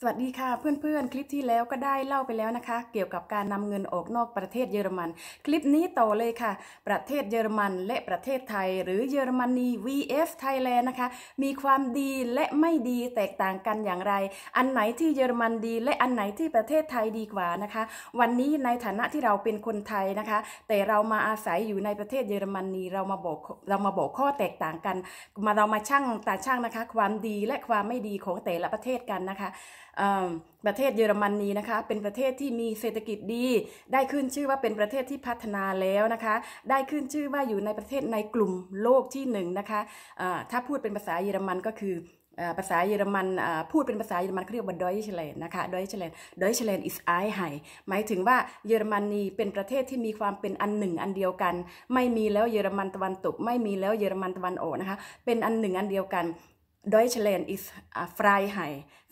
สวัสดีค่ะเพื่อนๆคลิปที่แล้วก็ได้เล่าไปแล้วนะคะ เกี่ยวกับการนำเงินออกนอกประเทศเยอรมัน คลิปนี้ต่อเลยค่ะ ประเทศเยอรมัน และประเทศไทย หรือเยอรมนี vs ไทยแลนด์นะคะ มีความดีและไม่ดีแตกต่างกันอย่างไร อันไหนที่เยอรมันดี และอันไหนที่ประเทศไทยดีกว่านะคะ วันนี้ในฐานะที่เราเป็นคนไทยนะคะ แต่เรามาอาศัยอยู่ในประเทศเยอรมนีเรามาบอกเรามาบอกข้อแตกต่างกัน มาเรามาช่างตาช่างนะคะความดีและความไม่ดีของแต่ละประเทศกันนะคะประเทศเยอรมนนีนะคะเป็นประเทศที่มีเศรษฐกิจดีได้ขึ้นชื่อว่าเป็นประเทศที่พัฒนาแล้วนะคะได้ขึ้นชื่อว่าอยู่ในประเทศในกลุ่มโลกที่หนึ่งนะคะะถ้าพูดเป็นภาษาเยอรมันก็คือภาษาเยอรมันพูดเป็นภาษาเยอรมันเรียกว่าดอยเชลนนะคะดอยเชลนดอยเชลนอิสไอไฮหมายถึงว่าเยอรมนีเป็นประเทศที่มีความเป็นอันหนึ่งอันเดียวกัน ไม่มีแล้วเยอรมันตะวันตก ไม่มีแล้วเยอรมันตะวันออกนะคะเป็นอันหนึ่งอันเดียวกันดอยเชลนอิสฟรายไฮ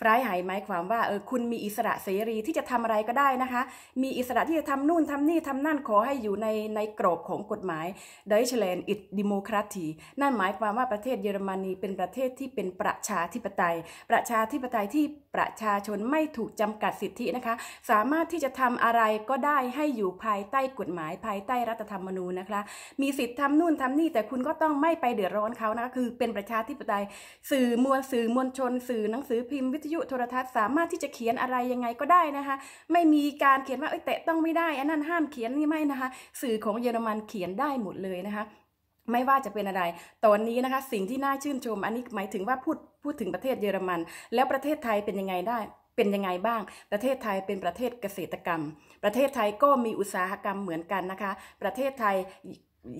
ฟรายไฮหมายความว่าเออคุณมีอิสระเสรีที่จะทำอะไรก็ได้นะคะ มีอิสระที่จะทำนู่นทำนี่ทำนั่นขอให้อยู่ในในกรอบของกฎหมายดอยเชลนอิสดิโมคราตีนั่นหมายความว่าประเทศเยอรมนีเป็นประเทศที่เป็นประชาธิปไตย ประชาธิปไตยที่ประชาชนไม่ถูกจำกัดสิทธินะคะ สามารถที่จะทำอะไรก็ได้ให้อยู่ภายใต้กฎหมายภายใต้รัฐธรรมนูญนะคะ มีสิทธิ์ทำนู่นทำนี่แต่คุณก็ต้องไม่ไปเดือดร้อนเขานะคะคือเป็นประชาธิปไตย สื่อมวลสื่อมวลชน สื่อหนังสือพิมพ์วิทยุโทรทัศน์สามารถที่จะเขียนอะไรยังไงก็ได้นะคะ ไม่มีการเขียนว่าเอ้ยแตะต้องไม่ได้อันนั้นห้ามเขียนนี่ไม่นะคะ สื่อของเยอรมันเขียนได้หมดเลยนะคะไม่ว่าจะเป็นอะไรตอนนี้นะคะสิ่งที่น่าชื่นชม อันนี้หมายถึงว่าพูดพูดถึงประเทศเยอรมัน แล้วประเทศไทยเป็นยังไงได้ เป็นยังไงบ้าง ประเทศไทยเป็นประเทศเกษตรกรรม ประเทศไทยก็มีอุตสาหกรรมเหมือนกันนะคะ ประเทศไทย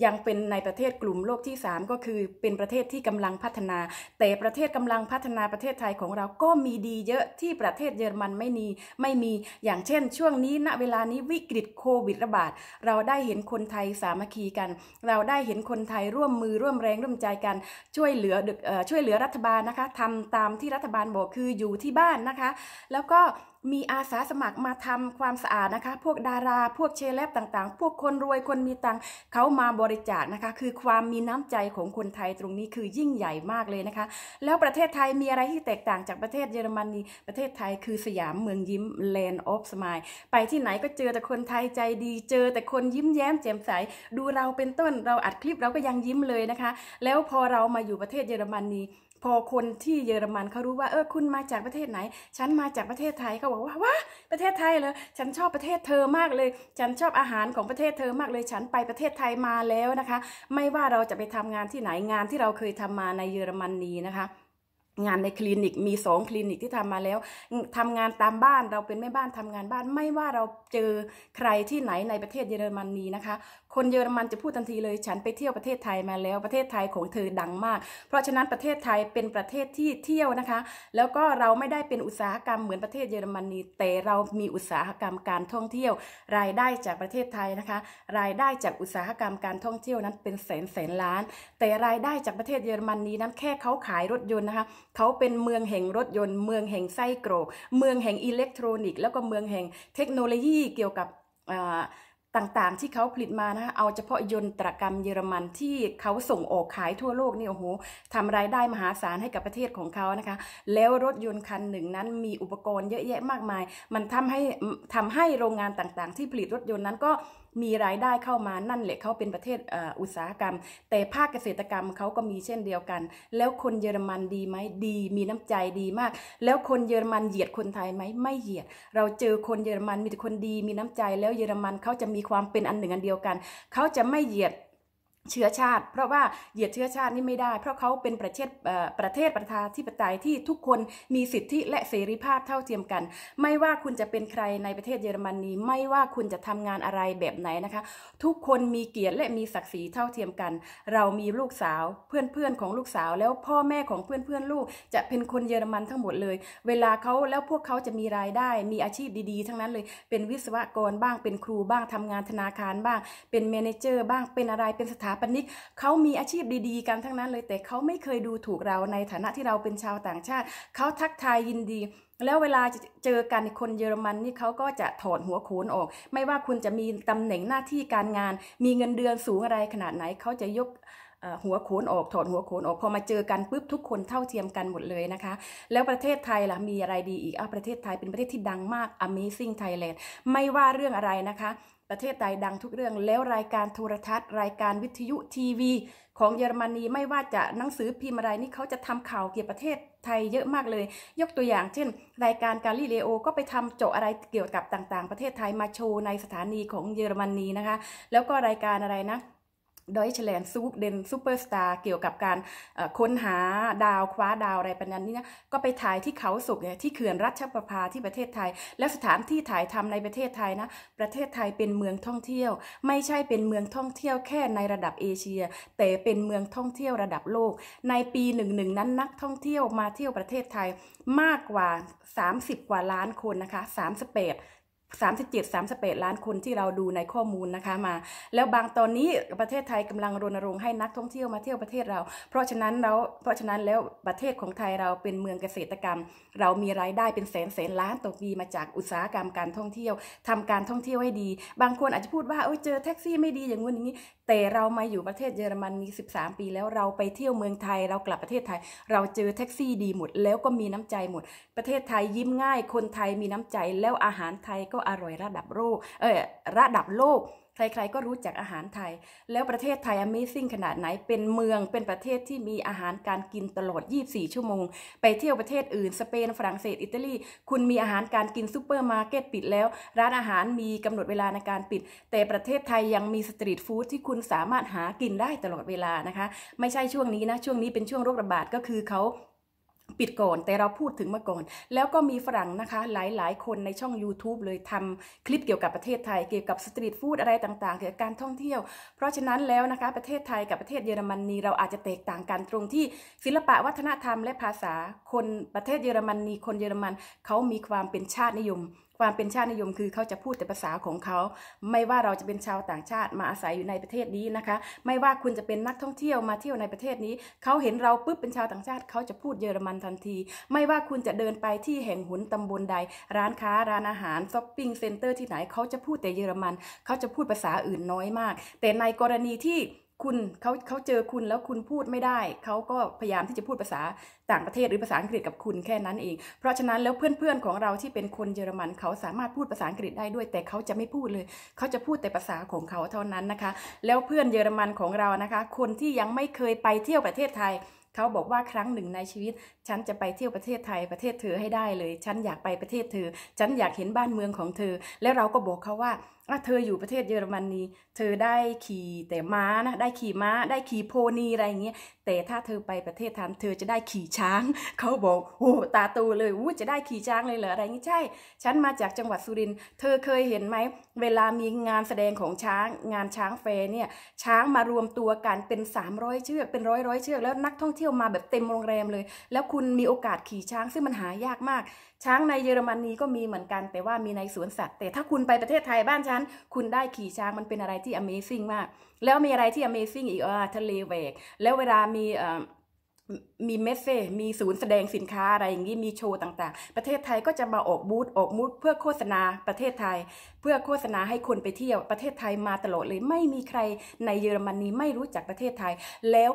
ยังเป็นในประเทศกลุ่มโลกที่ 3 ก็คือเป็นประเทศที่กำลังพัฒนา แต่ประเทศกำลังพัฒนาประเทศไทยของเราก็มีดีเยอะที่ประเทศเยอรมันไม่มีไม่มีอย่างเช่นช่วงนี้ณเวลานี้วิกฤตโควิดระบาดเราได้เห็นคนไทยสามัคคีกัน เราได้เห็นคนไทยร่วมมือร่วมแรงร่วมใจกันช่วยเหลือช่วยเหลือรัฐบาลนะคะทำตามที่รัฐบาลบอกคืออยู่ที่บ้านนะคะ แล้วก็มีอาสาสมัครมาทำความสะอาดนะคะ พวกดาราพวกเชเลบต่างๆ พวกคนรวยคนมีตังเขามาบริจาคนะคะคือความมีน้ำใจของคนไทยตรงนี้คือยิ่งใหญ่มากเลยนะคะ แล้วประเทศไทยมีอะไรที่แตกต่างจากประเทศเยอรมนีประเทศไทยคือสยามเมืองยิ้ม Land of Smile ไปที่ไหนก็เจอแต่คนไทยใจดี เจอแต่คนยิ้มแย้มแจ่มใส ดูเราเป็นต้นเราอัดคลิปเราก็ยังยิ้มเลยนะคะ แล้วพอเรามาอยู่ประเทศเยอรมนีพอคนที่เยอรมันเขารู้ว่าเออคุณมาจากประเทศไหน ฉันมาจากประเทศไทยเขาบอกว่าว้าประเทศไทยเหรอฉันชอบประเทศเธอมากเลย ฉันชอบอาหารของประเทศเธอมากเลย ฉันไปประเทศไทยมาแล้วนะคะ ไม่ว่าเราจะไปทำงานที่ไหนงานที่เราเคยทำมาในเยอรมนนีนะคะ งานในคลินิกมีสองคลินิกที่ทำมาแล้ว ทำงานตามบ้านเราเป็นแม่บ้านทำงานบ้าน ไม่ว่าเราเจอใครที่ไหนในประเทศเยอรมนนีนะคะคนเยอรมันจะพูดทันทีเลยฉันไปเที่ยวประเทศไทยมาแล้วประเทศไทยของเธอดังมาก เพราะฉะนั้นประเทศไทยเป็นประเทศที่เที่ยวนะคะ แล้วก็เราไม่ได้เป็นอุตสาหกรรมเหมือนประเทศเยอรมนีแต่เรามีอุตสาหกรรมการท่องเที่ยว รายได้จากประเทศไทยนะคะ รายได้จากอุตสาหกรรมการท่องเที่ยวนั้นเป็นแสนแสนล้าน แต่รายได้จากประเทศเยอรมนีนั้นแค่เขาขายรถยนต์นะคะเขาเป็นเมืองแห่งรถยนต์ เมืองแห่งไส้กรอกเมืองแห่งอิเล็กทรอนิกส์แล้วก็เมืองแห่งเทคโนโลยีเกี่ยวกับต่างๆที่เขาผลิตมานะะเอาเฉพาะยนตรกรรมเยอรมันที่เขาส่งออกขายทั่วโลกนี่โอ้โหทำรายได้มหาศาลให้กับประเทศของเขานะคะ แล้วรถยนต์คันหนึ่งนั้นมีอุปกรณ์เยอะแยะมากมาย มันทำให้ทำาให้โรงงานต่างๆ ที่ผลิตรถยนต์นั้นก็มีรายได้เข้ามานั่นแหละเขาเป็นประเทศอุตสาหกรรม แต่ภาคเกษตรกรรมเขาก็มีเช่นเดียวกัน แล้วคนเยอรมันดีไหมดีมีน้ำใจดีมาก แล้วคนเยอรมันเหยียดคนไทยไหม ไม่เหยียด เราเจอคนเยอรมันมีแต่คนดีมีน้ำใจแล้วเยอรมันเขาจะมีความเป็นอันหนึ่งอันเดียวกันเขาจะไม่เหยียดเชื้อชาติเพราะว่าเหยียดเชื้อชาตินี่ไม่ได้ เพราะเขาเป็นประเทศประเทศประชาธิปไตยที่ทุกคนมีสิทธิและเสรีภาพเท่าเทียมกัน ไม่ว่าคุณจะเป็นใครในประเทศเยอรมนนีไม่ว่าคุณจะทำงานอะไรแบบไหนนะคะทุกคนมีเกียรติและมีศักดิ์ศรีเท่าเทียมกัน เรามีลูกสาวเพื่อนๆของลูกสาวแล้วพ่อแม่ของเพื่อนเพื่อนลูก จะเป็นคนเยอรมันทั้งหมดเลย เวลาเขาแล้วพวกเขาจะมีรายได้ มีอาชีพดีๆ ทั้งนั้นเลยเป็นวิศวกรบ้างเป็นครูบ้างทำงานธนาคารบ้าง เป็นเมนเจอร์ บ้างเป็นอะไรเป็นสถาปนิกเขามีอาชีพดีๆ กันทั้งนั้นเลยแต่เขาไม่เคยดูถูกเราในฐานะที่เราเป็นชาวต่างชาติ เขาทักทายยินดี แล้วเวลาเจอกันคนเยอรมันนี่เขาก็จะถอนหัวโขนออก ไม่ว่าคุณจะมีตำแหน่งหน้าที่การงาน มีเงินเดือนสูงอะไรขนาดไหนเขาจะยกหัวโขนออกถอดหัวโขนออกพอมาเจอกันปุ๊บทุกคนเท่าเทียมกันหมดเลยนะคะ แล้วประเทศไทยล่ะมีอะไรดีอีกอ่ะประเทศไทยเป็นประเทศที่ดังมาก Amazing Thailand ไม่ว่าเรื่องอะไรนะคะ ประเทศไทยดังทุกเรื่องแล้วรายการโทรทัศน์ รายการวิทยุทีวีของเยอรมนีไม่ว่าจะหนังสือพิมพ์อะไรนี่เขาจะทำข่าวเกี่ยวกับประเทศไทยเยอะมากเลย ยกตัวอย่าง เช่น รายการกาลิเลโอก็ไปทำโจอะไรเกี่ยวกับต่างๆ ประเทศไทยมาโชว์ในสถานีของเยอรมนีนะคะ แล้วก็รายการอะไรนะดอยชแลนซูเดนซูเปอร์สตาร์เกี่ยวกับการค้นหาดาวคว้าดาวอะไรประมาณนี้นะก็ไปถ่ายที่เขาสุกเนี่ยที่เขื่อนรัชประภาที่ประเทศไทย และสถานที่ถ่ายทำในประเทศไทยนะประเทศไทยเป็นเมืองท่องเที่ยว ไม่ใช่เป็นเมืองท่องเที่ยวแค่ในระดับเอเชีย แต่เป็นเมืองท่องเที่ยวระดับโลก ในปีหนึ่งหนึ่งนั้นนักท่องเที่ยวมาเที่ยวประเทศไทยมากกว่า 30 กว่าล้านคนนะคะสามสเปด37 38ล้านคนที่เราดูในข้อมูลนะคะมา แล้วบางตอนนี้ประเทศไทยกำลังรณรงค์ให้นักท่องเที่ยวมาเที่ยวประเทศเรา เพราะฉะนั้นเราเพราะฉะนั้นแล้วประเทศของไทยเราเป็นเมืองเกษตรกรรม เรามีรายได้เป็นแสนแสนล้านต่อปีมาจากอุตสาหกรรมการท่องเที่ยว ทำการท่องเที่ยวให้ดีบางคนอาจจะพูดว่าโอ้เจอแท็กซี่ไม่ดีอย่างงู้นอย่างนี้แต่เรามาอยู่ประเทศเยอรมนมี13ปี แล้วเราไปเที่ยวเมืองไทยเรากลับประเทศไทย เราเจอแท็กซี่ดีหมด แล้วก็มีน้ำใจหมด ประเทศไทยยิ้มง่ายคนไทยมีน้ำใจ แล้วอาหารไทยก็อร่อยระดับโลกเออระดับโลกใครๆ ก็รู้จักอาหารไทย แล้วประเทศไทย Amazing ขนาดไหน เป็นเมือง เป็นประเทศที่มีอาหารการกินตลอด 24 ชั่วโมง ไปเที่ยวประเทศอื่น สเปน ฝรั่งเศส อิตาลี คุณมีอาหารการกินซูเปอร์มาร์เก็ตปิดแล้ว ร้านอาหารมีกำหนดเวลาในการปิด แต่ประเทศไทยยังมีสตรีทฟู้ดที่คุณสามารถหากินได้ตลอดเวลานะคะ ไม่ใช่ช่วงนี้นะ ช่วงนี้เป็นช่วงโรคระบาดก็คือเขาปิดก่อนแต่เราพูดถึงมาก่อนแล้วก็มีฝรั่งนะคะหลายๆ คนในช่อง YouTube เลยทำคลิปเกี่ยวกับประเทศไทยเกี่ยวกับสตรีทฟู้ดอะไรต่างๆ เกี่ยวกับการท่องเที่ยวเพราะฉะนั้นแล้วนะคะ ประเทศไทยกับประเทศเยอรมนนีเราอาจจะแตกต่างกันตรงที่ ศิลปะวัฒนธรรมและภาษาคนประเทศเยอรมนนีคนเยอรมันเขามีความเป็นชาตินิยมความเป็นชาตินิยมคือเขาจะพูดแต่ภาษาของเขา ไม่ว่าเราจะเป็นชาวต่างชาติมาอาศัยอยู่ในประเทศนี้นะคะ ไม่ว่าคุณจะเป็นนักท่องเที่ยวมาเที่ยวในประเทศนี้ เขาเห็นเราปุ๊บเป็นชาวต่างชาติ เขาจะพูดเยอรมันทันที ไม่ว่าคุณจะเดินไปที่แห่งหุนตำบลใด ร้านค้าร้านอาหารช็อปปิ้งเซ็นเตอร์ที่ไหน เขาจะพูดแต่เยอรมัน เขาจะพูดภาษาอื่นน้อยมาก แต่ในกรณีที่คุณเขาเขาเจอคุณแล้วคุณพูดไม่ได้เขาก็พยายามที่จะพูดภาษาต่างประเทศหรือภาษาอังกฤษกับคุณแค่นั้นเองเพราะฉะนั้นแล้วเพื่อนๆของเราที่เป็นคนเยอรมันเขาสามารถพูดภาษาอังกฤษได้ด้วย แต่เขาจะไม่พูดเลยเขาจะพูดแต่ภาษาของเขาเท่านั้นนะคะ แล้วเพื่อนเยอรมันของเรานะคะ คนที่ยังไม่เคยไปเที่ยวประเทศไทยเขาบอกว่าครั้งหนึ่งในชีวิตฉันจะไปเที่ยวประเทศไทย ประเทศเธอให้ได้เลย ฉันอยากไปประเทศเธอ ฉันอยากเห็นบ้านเมืองของเธอ และเราก็บอกเขาว่าเธออยู่ประเทศเยอรมนนีเธอได้ขี่แต่ม้านะได้ขี่ม้าได้ขี่โพนีอะไรเงี้ยแต่ถ้าเธอไปประเทศไทยเธอจะได้ขี่ช้าง เขาบอกโอ้ตาตูเลยอู้จะได้ขี่ช้างเลยเหรออะไรเงี้ใช่ ฉันมาจากจังหวัดสุรินทร์เธอเคยเห็นไหมเวลามีงานแสดงของช้างงานช้างแฟร์เนี่ยช้างมารวมตัวกันเป็น 300 เชือกเป็นร้อยร้อยเชือกแล้วนักท่องเที่ยวมาแบบเต็มโรงแรมเลย แล้วคุณมีโอกาสขี่ช้างซึ่งมันหายากมาก ช้างในเยอรมนีก็มีเหมือนกันแต่ว่ามีในสวนสัตว์ แต่ถ้าคุณไปประเทศไทยบ้านฉัั้นคุณได้ขี่ช้างมันเป็นอะไรที่ Amazing มาก แล้วมีอะไรที่ Amazing อีกอ่า ทะเลแหวก แล้วเวลามีมีเมสเซมีศูนย์แสดงสินค้าอะไรอย่างนี้ มีโชว์ต่างๆ ประเทศไทยก็จะมาออกบูธออกมูธเพื่อโฆษณาประเทศไทย เพื่อโฆษณาให้คนไปเที่ยวประเทศไทยมาตลอดเลยไม่มีใครในเยอรมนนีไม่รู้จักประเทศไทยแล้ว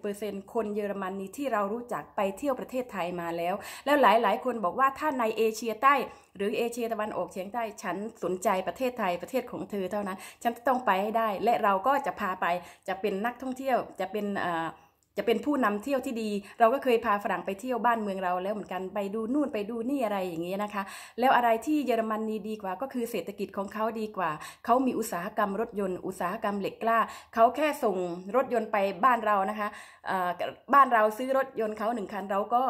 90%คนเยอรมนนีที่เรารู้จักไปเที่ยวประเทศไทยมาแล้ว แล้วหลายๆ คนบอกว่าถ้าในเอเชียใต้หรือเอเชียตะวันออกเฉียงใต้ ฉันสนใจประเทศไทยประเทศของเธอเท่านั้น ฉันต้องไปให้ได้และเราก็จะพาไปจะเป็นนักท่องเที่ยวจะเป็นอ่าจะเป็นผู้นำเที่ยวที่ดีเราก็เคยพาฝรั่งไปเที่ยวบ้านเมืองเรา แล้วเหมือนกันไปดูนู่นไปดูนี่อะไรอย่างเงี้ยนะคะแล้วอะไรที่เยอรมนนีดีกว่าก็คือเศรษฐกิจของเขาดีกว่า เขามีอุตสาหกรรมรถยนต์ อุตสาหกรรมเหล็กกล้า เขาแค่ส่งรถยนต์ไปบ้านเรานะคะบ้านเราซื้อรถยนต์เขาหนึ่งคันเราก็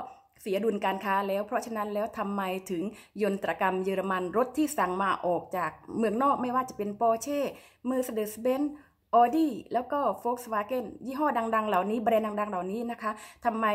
เสียดุลการค้าแล้วเพราะฉะนั้นแล้วทำไมถึงยนตรกรรมเยอรมันรถที่สั่งมาออกจากเมืองนอกไม่ว่าจะเป็นปอร์เช่เมอร์เซเดสเบนซ์ Audi แล้วก็ Volkswagen ยี่ห้อดังๆ เหล่านี้แบรนด์ดังๆ เหล่านี้นะคะทำไม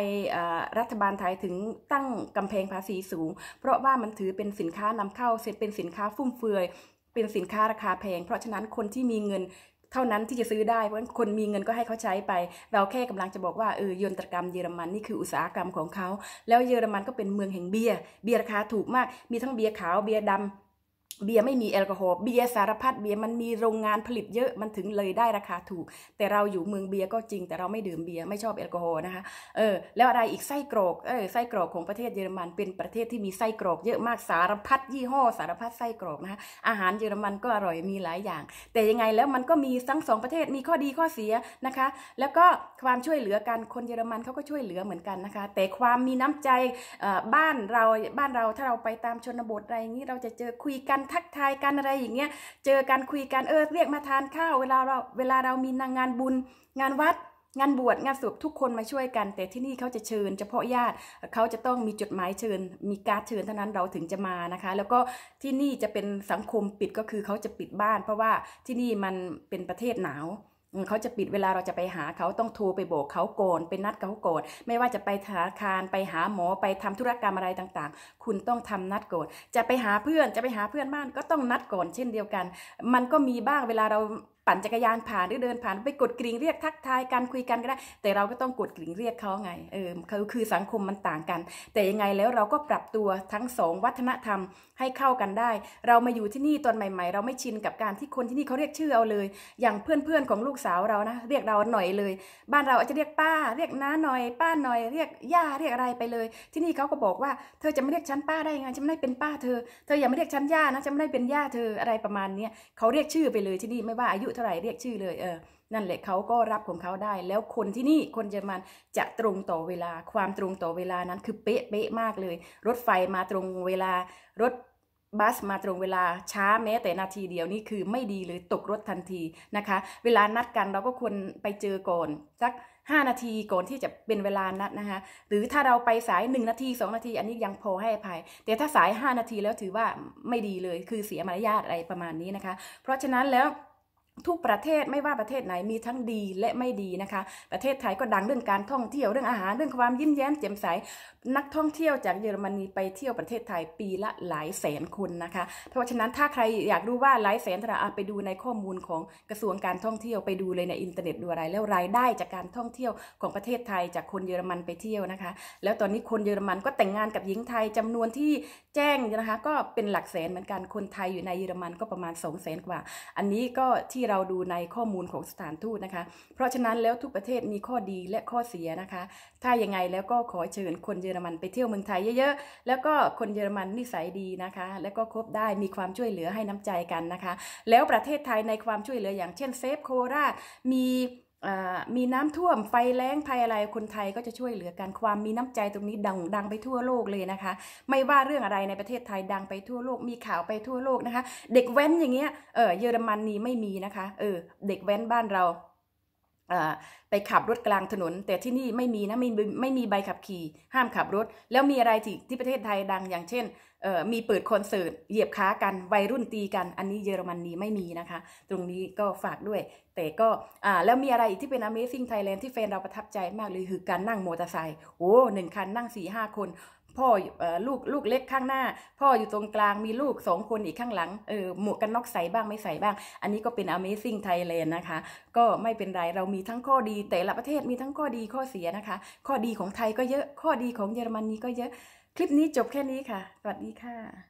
รัฐบาลไทยถึงตั้งกำแพงภาษีสูง เพราะว่ามันถือเป็นสินค้านำเข้าเป็นสินค้าฟุ่มเฟือยเป็นสินค้าราคาแพง เพราะฉะนั้นคนที่มีเงินเท่านั้นที่จะซื้อได้เพราะคนมีเงินก็ให้เขาใช้ไปเราแค่กำลังจะบอกว่าเออยนตรกรรมเยอรมันนี่คืออุตสาหกรรมของเขาแล้วเยอรมันก็เป็นเมืองแห่งเบียร์เบียร์ราคาถูกมากมีทั้งเบียร์ขาวเบียร์ดาเบียร์ไม่มีแอลกอฮอล์ เบียร์สารพัดเบียร์มันมีโรงงานผลิตเยอะมันถึงเลยได้ราคาถูก แต่เราอยู่เมืองเบียร์ก็จริง แต่เราไม่ดื่มเบียร์ไม่ชอบแอลกอฮอล์นะคะเออแล้วอะไรอีกไส้กรอกเออไส้กรอกของประเทศเยอรมันเป็นประเทศที่มีไส้กรอกเยอะมากสารพัดยี่ห้อสารพัดไส้กรอกนะคะอาหารเยอรมันก็อร่อยมีหลายอย่าง แต่ยังไงแล้วมันก็มีทั้งสองประเทศมีข้อดีข้อเสียนะคะ แล้วก็ความช่วยเหลือกันคนเยอรมันเขาก็ช่วยเหลือเหมือนกันนะคะแต่ความมีน้ำใจบ้านเราบ้านเราถ้าเราไปตามชนบทอะไรอย่างนี้เราจะเจอคุยกันทักทายกันอะไรอย่างเงี้ย เจอกันคุยกันเออเรียกมาทานข้าว เวลาเราเวลาเรามีนางงานบุญ งานวัดงานบวชงานศพทุกคนมาช่วยกัน แต่ที่นี่เขาจะเชิญ เฉพาะญาติเขาจะต้องมีจดหมายเชิญ มีการเชิญเท่านั้นเราถึงจะมานะคะ แล้วก็ที่นี่จะเป็นสังคมปิดก็คือเขาจะปิดบ้าน เพราะว่าที่นี่มันเป็นประเทศหนาวเขาจะปิดเวลาเราจะไปหาเขาต้องโทรไปโบกเขาโกนเป็นัดเขาโกนไม่ว่าจะไปธนาคาร ไปหาหมอไปทำธุรกรรมอะไรต่างๆ คุณต้องทำนัดโกนจะไปหาเพื่อนจะไปหาเพื่อนบ้านก็ต้องนัดก่อน เช่นเดียวกัน มันก็มีบ้างเวลาเราปั่นจักรยานผ่านหรือเดินผ่านไปกดกริ่งเรียกทักทายกันคุยกันก็ได้ แต่เราก็ต้องกดกริ่งเรียกเขาไงเออคือคือสังคมมันต่างกัน แต่ยังไงแล้วเราก็ปรับตัวทั้งสองวัฒนธรรมให้เข้ากันได้ เรามาอยู่ที่นี่ตอนใหม่ๆ เราไม่ชินกับการที่คนที่นี่เขาเรียกชื่อเอาเลย อย่างเพื่อนๆของลูกสาวเรานะเรียกเราหน่อยเลย บ้านเราอาจจะเรียกป้า เรียกน้าหน่อย ป้าหน่อย เรียกย่าเรียกอะไรไปเลยที่นี่เขาก็บอกว่าเธอจะไม่เรียกฉันป้าได้ยังไงฉันไม่ได้เป็นป้าเธอเธออย่ามาเรียกฉันย่านะฉันไม่ได้เป็นย่าเธออะไรประมาณนี้เขาเรียกชื่อไปเลยที่นี่ไม่ว่าอายุเท่าไหร่เรียกชื่อเลย เออ นั่นแหละเขาก็รับของเขาได้ แล้วคนที่นี่คนเยอรมันจะตรงต่อเวลา ความตรงต่อเวลานั้นคือเป๊ะเป๊ะมากเลย รถไฟมาตรงเวลา รถบัสมาตรงเวลา ช้าแม้แต่นาทีเดียวนี่คือไม่ดีเลยตกรถทันทีนะคะ เวลานัดกันเราก็ควรไปเจอก่อน สัก 5 นาทีก่อนที่จะเป็นเวลานัดนะคะ หรือถ้าเราไปสาย1นาที2นาที อันนี้ยังพอให้อภัยแต่ถ้าสาย 5 นาทีแล้วถือว่าไม่ดีเลยคือเสียมารยาทอะไรประมาณนี้นะคะ เพราะฉะนั้นแล้วทุกประเทศไม่ว่าประเทศไหนมีทั้งดีและไม่ดีนะคะ ประเทศไทยก็ดังเรื่องการท่องเที่ยวเรื่องอาหารเรื่องความยิ้มแย้มแจ่มใสนักท่องเที่ยวจากเยอรมนีไปเที่ยวประเทศไทยปีละหลายแสนคนนะคะ เพราะฉะนั้นถ้าใครอยากรู้ว่าหลายแสนเท่าไไปดูในข้อมูลของกระทรวงการท่องเที่ยวไปดูเลยในอินเทอร์เน็ตดูอะไร แล้วรายได้จากการท่องเที่ยวของประเทศไทยจากคนเยอรมันไปเที่ยวนะคะแล้วตอนนี้คนเยอรมันก็แต่งงานกับหญิงไทยจำนวนที่แจ้งนะคะก็เป็นหลักแสนเหมือนกันคนไทยอยู่ในเยอรมันก็ประมาณ2 0 0แสนกว่า อันนี้ก็ที่เราดูในข้อมูลของสถานทูตนะคะ เพราะฉะนั้นแล้วทุกประเทศมีข้อดีและข้อเสียนะคะ ถ้ายังไง แล้วก็ขอเชิญคนเยอรมันไปเที่ยวเมืองไทยเยอะๆ แล้วก็คนเยอรมันนิสัยดีนะคะ แล้วก็คบได้มีความช่วยเหลือให้น้ำใจกันนะคะ แล้วประเทศไทยในความช่วยเหลืออย่างเช่นเซฟโคราชมีมีน้ำท่วมไฟแล้งภัยอะไรคนไทยก็จะช่วยเหลือกันความมีน้ำใจตรงนี้ดังดังไปทั่วโลกเลยนะคะ ไม่ว่าเรื่องอะไรในประเทศไทยดังไปทั่วโลก มีข่าวไปทั่วโลกนะคะ เด็กแว้นอย่างเงี้ยเออเยอรมันนีไม่มีนะคะเออเด็กแว้นบ้านเราไปขับรถกลางถนน แต่ที่นี่ไม่มีนะไม่ไม่มีใบขับขี่ห้ามขับรถ แล้วมีอะไรที่ที่ประเทศไทยดังอย่างเช่น มีเปิดคอนเสิร์ตเหยียบค้ากันวัยรุ่นตีกันอันนี้เยอรมนนีไม่มีนะคะ ตรงนี้ก็ฝากด้วย แต่ก็แล้วมีอะไรอีกที่เป็น Amazing Thailand ที่แฟนเราประทับใจมากเลยคือการนั่งมอเตอร์ไซค์โอ้หนึ่งคันนั่ง4ี่ห้าคนพ่อลูกลูกเล็กข้างหน้า พ่ออยู่ตรงกลาง มี ลูกสองคนอีกข้างหลัง เออ หมวก กันน็อก ใส่บ้าง ไม่ใส่บ้าง อันนี้ก็เป็น Amazing Thailand นะคะ ก็ ไม่เป็น ไร เรามี ทั้ง ข้อดี แต่ละประเทศมีทั้งข้อดีข้อเสีย นะคะ ข้อดี ของ ไทย ก็ เยอะ ข้อดีของ เยอรมนีก็ เยอะ คลิปนี้จบแค่นี้ค่ะ สวัสดีค่ะ